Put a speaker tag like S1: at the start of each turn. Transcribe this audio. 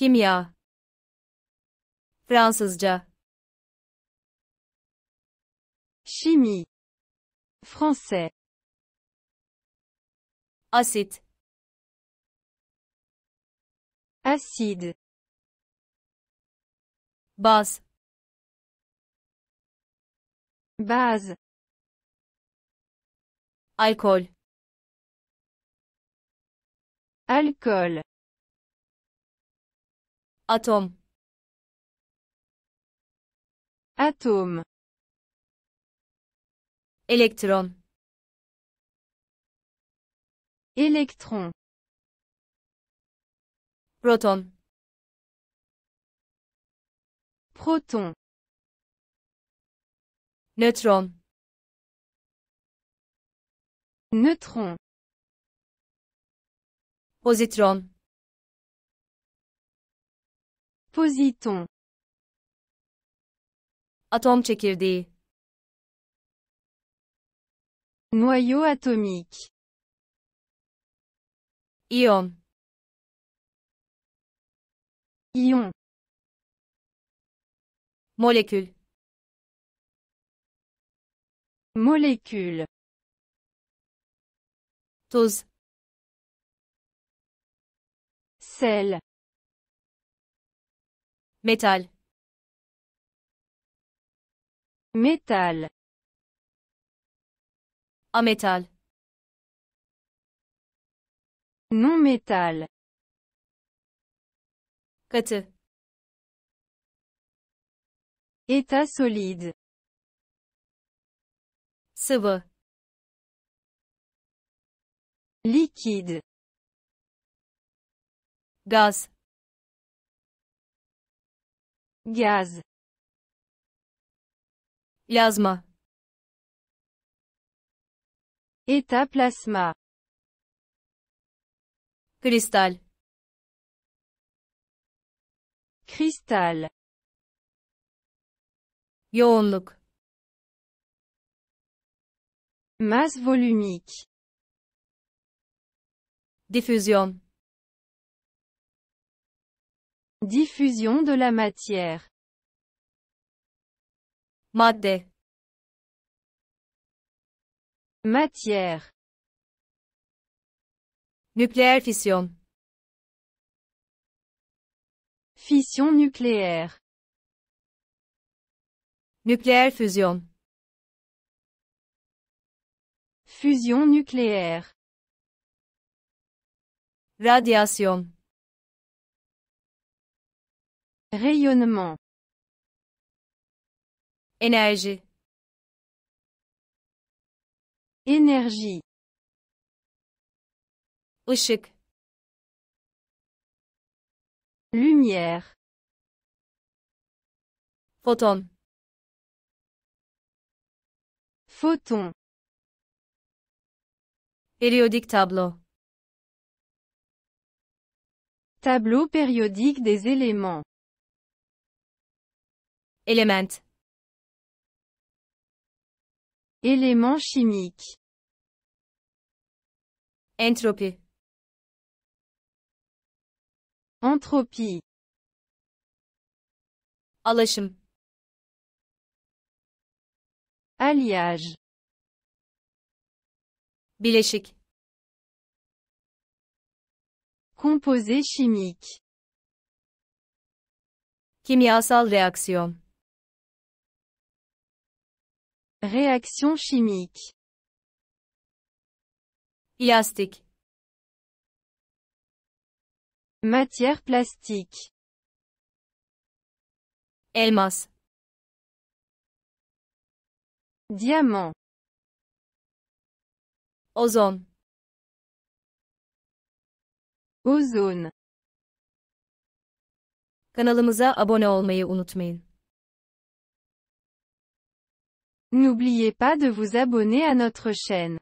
S1: kimya Fransızca chimie français asit acide Baz, base Alkol, alcool Atom. Atome. électron Électron. Proton. Proton. Neutron. Neutron. Positron. Positon. Atom çekirdeği. Noyau atomique. Ion. Ion. Molécule. Molécule. Tuz. Sel. Metal, metal, ametal, Non métal. Katı. État solide. Sıvı. Liquide. Gaz. Gez. Yazma. État plasma. Kristal. Kristal. Yoğunluk. Masse volümik. Difüzyon. Diffusion de la matière. Madde. Matière. Nucléaire fission Fission nucléaire. Nucléaire fusion. Fusion nucléaire. Radiation. Rayonnement Énergie Énergie échec, Lumière Photon Photon Périodique tableau Tableau périodique des éléments Element. Élément chimique. Entropie. Entropie. Alaşım. Alliage. Bileşik. Composé chimique. Kimyasal reaksiyon. Réaction chimique. Plastique. Matière plastique. Elmas. Diamant. Ozone. Ozone. Kanalımıza abone olmayı unutmayın. N'oubliez pas de vous abonner à notre chaîne.